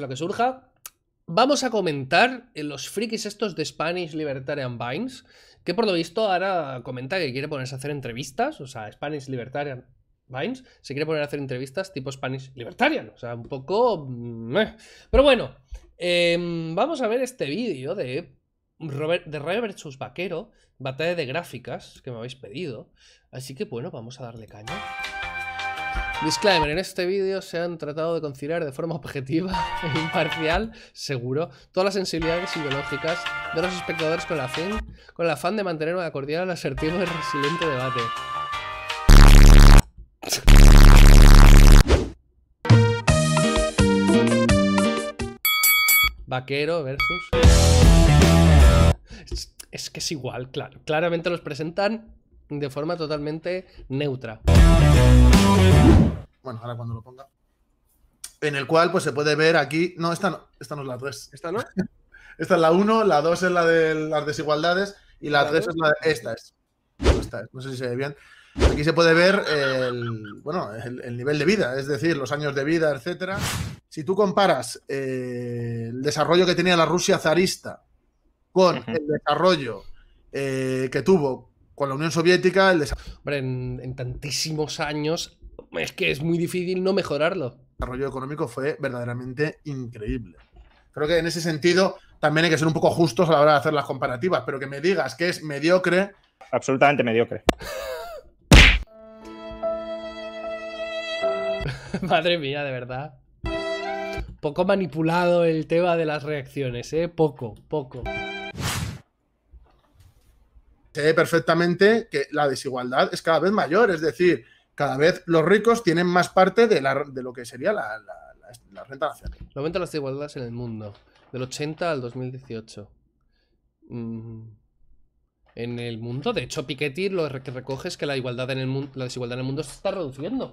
lo que surja. Vamos a comentar los frikis estos de Spanish Libertarian Vines, que por lo visto ahora comenta que quiere ponerse a hacer entrevistas, o sea, Spanish Libertarian Vines, se quiere poner a hacer entrevistas tipo Spanish Libertarian, o sea, un poco... Mm, eh. Pero bueno, em, vamos a ver este vídeo de Robert, de Robert versus Vaquero, batalla de gráficas que me habéis pedido, así que bueno, vamos a darle caña. Disclaimer, en este vídeo se han tratado de conciliar de forma objetiva e imparcial, seguro, todas las sensibilidades ideológicas de los espectadores con, la con el afán de mantener una cordial, asertivo y resiliente debate. Vaquero versus... Es, es que es igual, claro. Claramente los presentan de forma totalmente neutra bueno, ahora cuando lo ponga, en el cual pues se puede ver aquí, no, esta no, esta no es la 3. ¿Esta no? esta es la 1, la 2 es la de las desigualdades y la 3 es la de, esta es. no sé si se ve bien. Aquí se puede ver el, bueno, el, nivel de vida, es decir, los años de vida, etcétera. Si tú comparas eh, el desarrollo que tenía la Rusia zarista con el desarrollo eh, que tuvo con la Unión Soviética, el Hombre, en tantísimos años es que es muy difícil no mejorarlo. El desarrollo económico fue verdaderamente increíble. Creo que en ese sentido también hay que ser un poco justos a la hora de hacer las comparativas, pero que me digas que es mediocre. Absolutamente mediocre. Madre mía, de verdad. Poco manipulado el tema de las reacciones, ¿eh? Poco, poco. Sé perfectamente que la desigualdad es cada vez mayor, es decir, cada vez los ricos tienen más parte de, lo que sería la, renta nacional. El aumento de las desigualdades en el mundo, del 80 al 2018. Mm. En el mundo, de hecho, Piketty lo que recoge es que la, igualdad en el la desigualdad en el mundo se está reduciendo.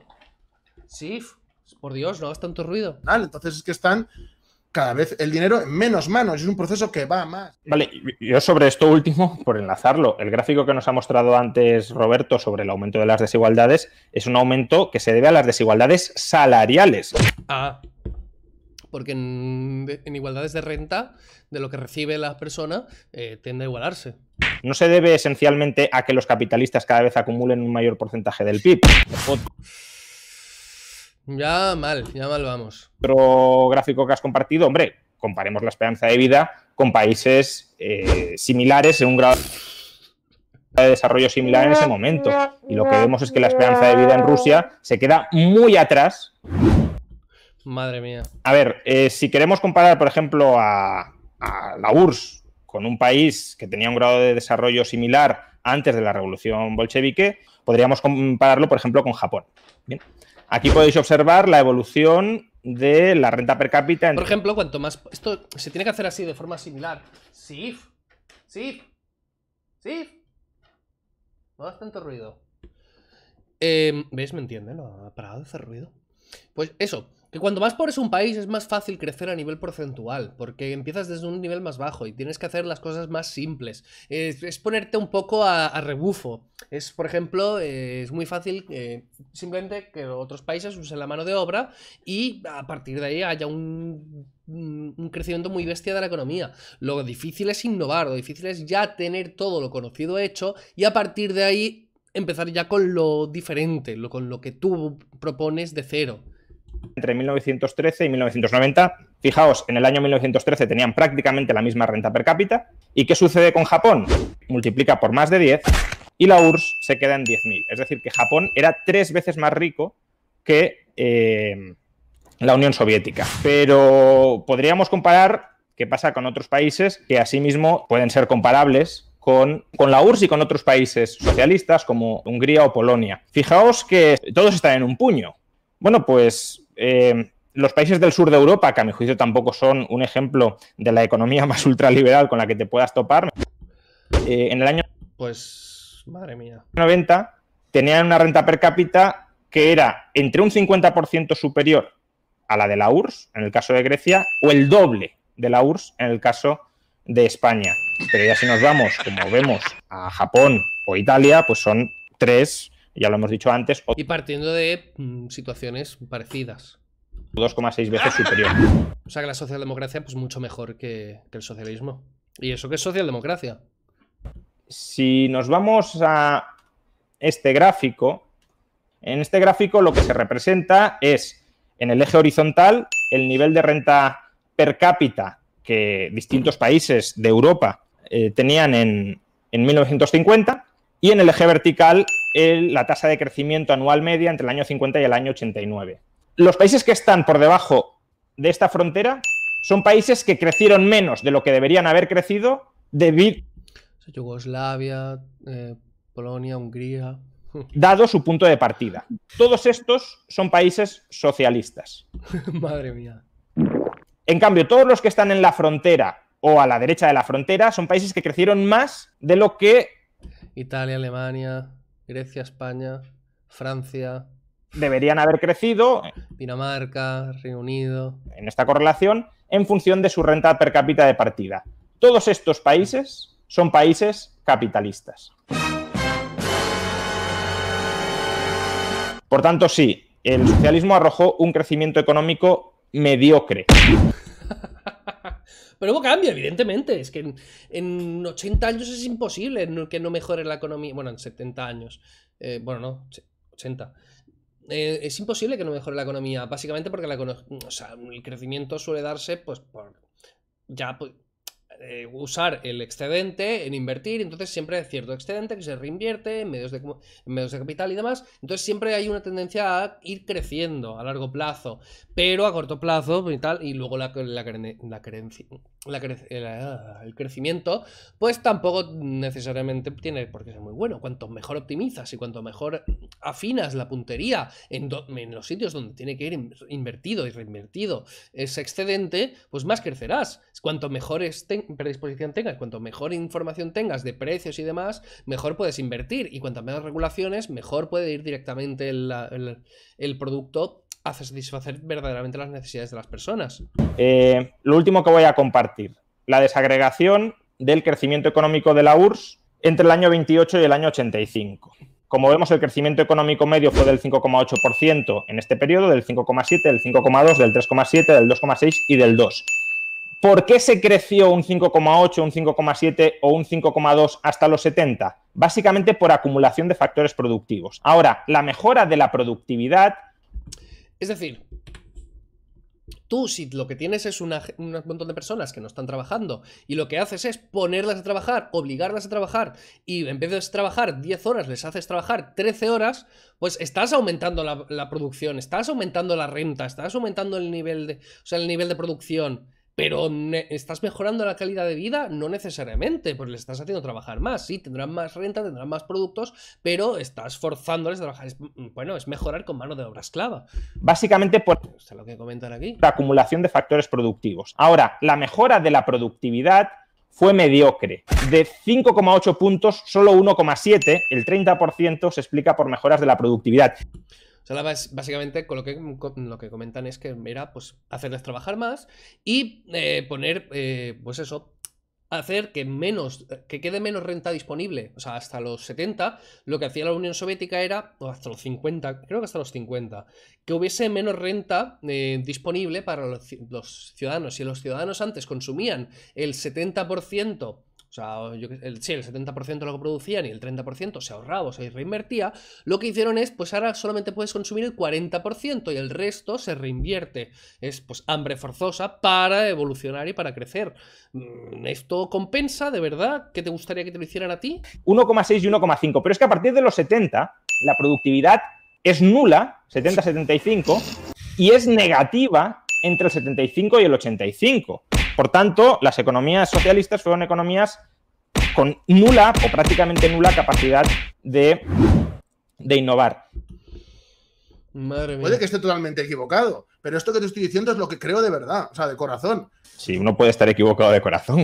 Sí, por Dios, no hagas tanto ruido. Vale, entonces es que están cada vez el dinero en menos manos. Es un proceso que va más. Vale, yo sobre esto último, por enlazarlo, el gráfico que nos ha mostrado antes Roberto sobre el aumento de las desigualdades es un aumento que se debe a las desigualdades salariales. Ah, porque en, igualdades de renta, de lo que recibe la persona, eh, tiende a igualarse. No se debe esencialmente a que los capitalistas cada vez acumulen un mayor porcentaje del PIB. Ya mal, ya mal vamos. Otro gráfico que has compartido, hombre, comparemos la esperanza de vida con países eh, similares en un grado de desarrollo similar en ese momento. Y lo que vemos es que la esperanza de vida en Rusia se queda muy atrás. Madre mía. A ver, eh, si queremos comparar, por ejemplo, a, a la URSS con un país que tenía un grado de desarrollo similar antes de la revolución bolchevique, podríamos compararlo, por ejemplo, con Japón. Bien. Aquí podéis observar la evolución de la renta per cápita. Por ejemplo, cuanto más... Esto se tiene que hacer así, de forma similar. SIF. SIF. SIF. No hace tanto ruido. Em, ¿Veis? Me entiende. No, ha parado de hacer ruido. Pues eso. Que cuando más pobre es un país es más fácil crecer a nivel porcentual, porque empiezas desde un nivel más bajo y tienes que hacer las cosas más simples. Es, ponerte un poco a, rebufo. Es, por ejemplo, eh, es muy fácil eh, simplemente que otros países usen la mano de obra y a partir de ahí haya un crecimiento muy bestia de la economía. Lo difícil es innovar, lo difícil es ya tener todo lo conocido hecho y a partir de ahí empezar ya con lo diferente, con lo que tú propones de cero entre 1913 y 1990. Fijaos, en el año 1913 tenían prácticamente la misma renta per cápita. ¿Y qué sucede con Japón? Multiplica por más de 10 y la URSS se queda en 10.000. Es decir, que Japón era tres veces más rico que eh, la Unión Soviética. Pero podríamos comparar qué pasa con otros países que asimismo pueden ser comparables con, con, la URSS y con otros países socialistas como Hungría o Polonia. Fijaos que todos están en un puño. Bueno, pues eh, los países del sur de Europa, que a mi juicio tampoco son un ejemplo de la economía más ultraliberal con la que te puedas topar, eh, en el año pues, 90 tenían una renta per cápita que era entre un 50% superior a la de la URSS, en el caso de Grecia, o el doble de la URSS, en el caso de España. Pero ya si nos vamos, como vemos, a Japón o Italia, pues son tres ya lo hemos dicho antes. Y partiendo de mm, situaciones parecidas. 2,6 veces superior. O sea que la socialdemocracia pues mucho mejor que, el socialismo. ¿Y eso qué es socialdemocracia? Si nos vamos a este gráfico, en este gráfico lo que se representa es en el eje horizontal el nivel de renta per cápita que distintos países de Europa eh, tenían en, en 1950 y en el eje vertical la tasa de crecimiento anual media entre el año 50 y el año 89. Los países que están por debajo de esta frontera son países que crecieron menos de lo que deberían haber crecido debido... Yugoslavia, eh, Polonia, Hungría. Dado su punto de partida. Todos estos son países socialistas. Madre mía. En cambio, todos los que están en la frontera o a la derecha de la frontera son países que crecieron más de lo que... Italia, Alemania. Grecia, España, Francia. Deberían haber crecido. Dinamarca, Reino Unido. En esta correlación, en función de su renta per cápita de partida. Todos estos países son países capitalistas. Por tanto, sí, el socialismo arrojó un crecimiento económico mediocre. Pero luego cambia, evidentemente. Es que en, 80 años es imposible que no mejore la economía. Bueno, en 70 años. Eh, bueno, no, 80. Eh, es imposible que no mejore la economía, básicamente porque la, el crecimiento suele darse pues por ya pues, eh, usar el excedente en invertir, entonces siempre hay cierto excedente que se reinvierte en medios, de, medios de capital y demás, entonces siempre hay una tendencia a ir creciendo a largo plazo, pero a corto plazo y tal, y luego la, creencia, Ah, el crecimiento, pues tampoco necesariamente tiene por qué ser muy bueno. Cuanto mejor optimizas y cuanto mejor afinas la puntería en, los sitios donde tiene que ir invertido y reinvertido ese excedente, pues más crecerás. Cuanto mejor este-, predisposición tengas, cuanto mejor información tengas de precios y demás, mejor puedes invertir. Y cuanto menos regulaciones, mejor puede ir directamente el producto hace satisfacer verdaderamente las necesidades de las personas. Eh, lo último que voy a compartir, la desagregación del crecimiento económico de la URSS entre el año 28 y el año 85. Como vemos, el crecimiento económico medio fue del 5,8% en este periodo, del 5,7, del 5,2, del 3,7, del 2,6 y del 2. ¿Por qué se creció un 5,8, un 5,7 o un 5,2 hasta los 70? Básicamente por acumulación de factores productivos. Ahora, la mejora de la productividad es decir, tú si lo que tienes es un montón de personas que no están trabajando y lo que haces es ponerlas a trabajar, obligarlas a trabajar y en vez de trabajar 10 horas les haces trabajar 13 horas, pues estás aumentando la, la producción, estás aumentando la renta, estás aumentando el nivel de, o sea, el nivel de producción. Pero estás mejorando la calidad de vida, no necesariamente, pues le estás haciendo trabajar más. Sí, tendrán más renta, tendrán más productos, pero estás forzándoles a trabajar. Mm, bueno, es mejorar con mano de obra esclava. Básicamente por pues, lo que comentan aquí. la acumulación de factores productivos. Ahora, la mejora de la productividad fue mediocre. De 5,8 puntos, solo 1,7, el 30% se explica por mejoras de la productividad. O sea, básicamente lo, que, lo que comentan es que era pues hacerles trabajar más y eh, poner, eh, pues eso, hacer que menos, que quede menos renta disponible. O sea, hasta los 70, lo que hacía la Unión Soviética era, o hasta los 50, creo que hasta los 50, que hubiese menos renta eh, disponible para los, los ciudadanos. Si los ciudadanos antes consumían el 70% o sea, yo, el, el 70% lo que producían y el 30% se ahorraba o se reinvertía. Lo que hicieron es, pues ahora solamente puedes consumir el 40% y el resto se reinvierte. Es pues hambre forzosa para evolucionar y para crecer. Mm, ¿Esto compensa de verdad? ¿Qué te gustaría que te lo hicieran a ti? 1,6 y 1,5. Pero es que a partir de los 70, la productividad es nula, 70-75, y es negativa entre el 75 y el 85. Por tanto, las economías socialistas fueron economías con nula o prácticamente nula capacidad de, innovar. Puede que esté totalmente equivocado, pero esto que te estoy diciendo es lo que creo de verdad, o sea, de corazón. Sí, uno puede estar equivocado de corazón.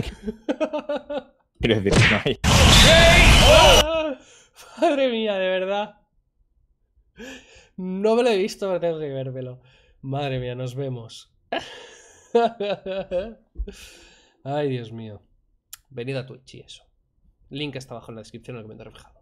Quiero decir, no hay. Madre mía, de verdad. No me lo he visto, pero tengo que vérmelo. Madre mía, nos vemos. Ay, Dios mío. Venid a Twitch y eso. Link está abajo en la descripción en el comentario fijado.